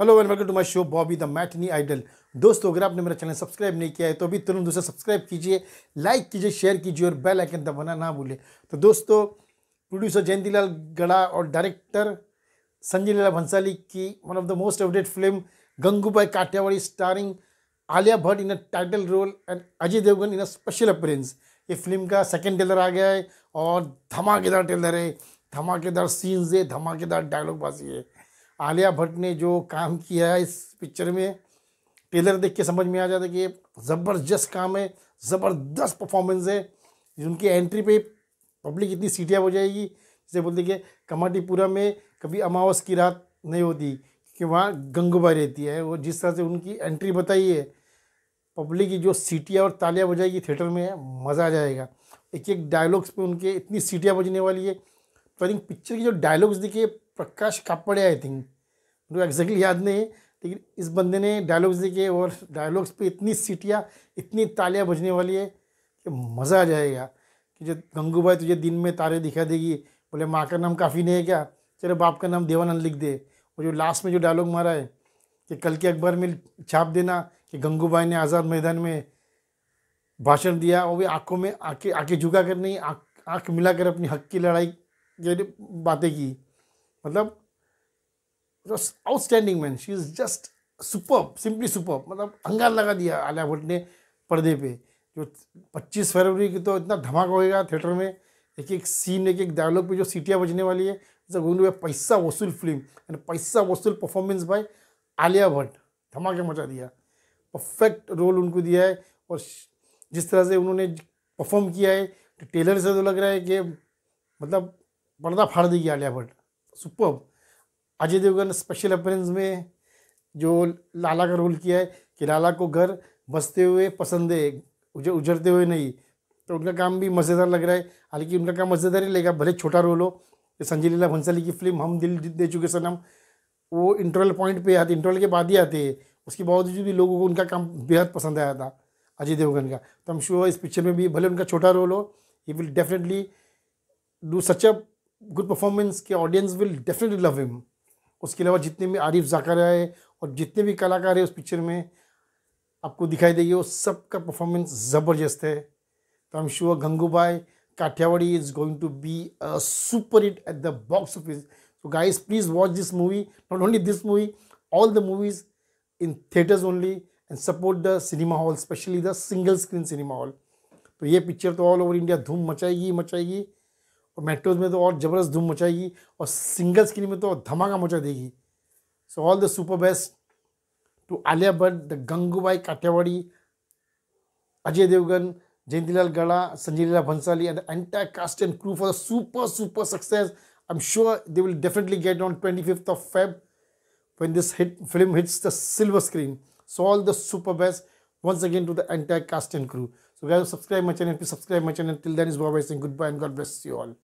Hello and welcome to my show Bobby the matinee idol दोस्तों अगर आपने मेरा चैनल सब्सक्राइब नहीं किया है तो अभी तुरंत उसे सब्सक्राइब कीजिए लाइक कीजिए शेयर कीजिए और बेल आइकन दबाना ना भूले तो दोस्तों प्रोड्यूसर जयंती लाल गढ़ा और डायरेक्टर संजय लीला भंसाली की one of the most awaited film Gangubai Kathiawadi starring Alia Bhatt in a title role and Ajay Devgn in a special appearance ये फिल्म का सेकेंड ट्रेलर आ गया है और धमाकेदार ट्रेलर है धमाकेदार सीन्स है धमाकेदार डायलॉग बाजी है आलिया भट्ट ने जो काम किया है इस पिक्चर में टेलर देख के समझ में आ जाता है कि ज़बरदस्त काम है ज़बरदस्त परफॉर्मेंस है उनकी एंट्री पे पब्लिक इतनी सीटियाँ हो जाएगी जैसे बोलते कि कमाटीपुरा में कभी अमावस की रात नहीं होती कि वहाँ गंगूबाई रहती है वो जिस तरह से उनकी एंट्री बताई है पब्लिक की जो सीटियाँ और तालियाँ बजाएगी थिएटर में मज़ा आ जाएगा एक एक डायलॉग्स पे उनके इतनी सीटियाँ बजने वाली है तो आई थिंक पिक्चर की जो डायलॉग्स दिखे प्रकाश कापड़े आई थिंक मुझे एग्जैक्टली याद नहीं है लेकिन इस बंदे ने डायलॉग्स देखे और डायलॉग्स पे इतनी सीटियाँ इतनी तालियाँ बजने वाली है कि मज़ा आ जाएगा कि जो भाई तुझे दिन में तारे दिखा देगी बोले माँ का नाम काफ़ी नहीं है क्या चलो बाप का नाम देवानंद लिख दे और जो लास्ट में जो डायलॉग मारा है कि कल के अखबार में छाप देना कि भाई ने आज़ाद मैदान में भाषण दिया और भी आँखों में आके आँखें झुका कर नहीं आँख आँख कर अपनी हक की लड़ाई बातें की मतलब outstanding man she is just super simply super मतलब अंगार लगा दिया आलिया भट्ट ने पर्दे पे जो 25 फरवरी की तो इतना धमाका होएगा थिएटर में एक एक सीन एक एक डायलॉग पे जो सीटियाँ बजने वाली है जब उन्होंने पैसा वसूल फिल्म एंड पैसा वसूल परफॉर्मेंस बाय आलिया भट्ट धमाके मचा दिया परफेक्ट रोल उनको दिया है और जिस तरह से उन्होंने परफॉर्म किया है टेलर तो से तो लग रहा है कि मतलब पर्दा फाड़ देगी Alia Bhatt super Ajay Devgn special appearance में जो लाला का रोल किया है कि लाला को घर बसते हुए पसंद है उजर उजरते हुए नहीं तो उनका काम भी मज़ेदार लग रहा है हालांकि उनका काम मज़ेदार ही लगेगा भले छोटा रोल हो संजय लीला भंसाली की फिल्म हम दिल दे चुके सनम वो इंटरवल पॉइंट पे आते इंटरवल के बाद ही आते हैं उसके बावजूद भी लोगों को उनका काम बेहद पसंद आया था अजय देवगन का तो हम श्योर इस पिक्चर में भी भले उनका छोटा रोल हो he will definitely do such a good performance के audience will definitely love him उसके अलावा जितने भी आरिफ जाकर है और जितने भी कलाकार है उस पिक्चर में आपको दिखाई देगी वो सब का परफॉर्मेंस ज़बरदस्त है तो I am sure Gangubai Kathiawadi is going to be a super hit at the box office तो guys please watch this movie not only this movie all the movies in theatres only and support the cinema hall specially the single screen cinema hall तो ये picture तो all over India धूम मचाएगी मचाएगी और metros में तो और ज़बरदस्त धूम मचाएगी और सिंगल स्क्रीन में तो धमाका मचा देगी so all the super best to Alia Bhatt the Gangubai Kathiawadi Ajay Devgn Jayantilal Lal Gada Sanjay Leela Bhansali and entire cast and crew for the super super success I am sure they will definitely get on twenty fifth of Feb when this hit film hits the silver screen so all the super best once again to the entire cast and crew So guys, subscribe my channel. Please subscribe my channel. Till then, it's Bob Singh. Goodbye and God bless you all.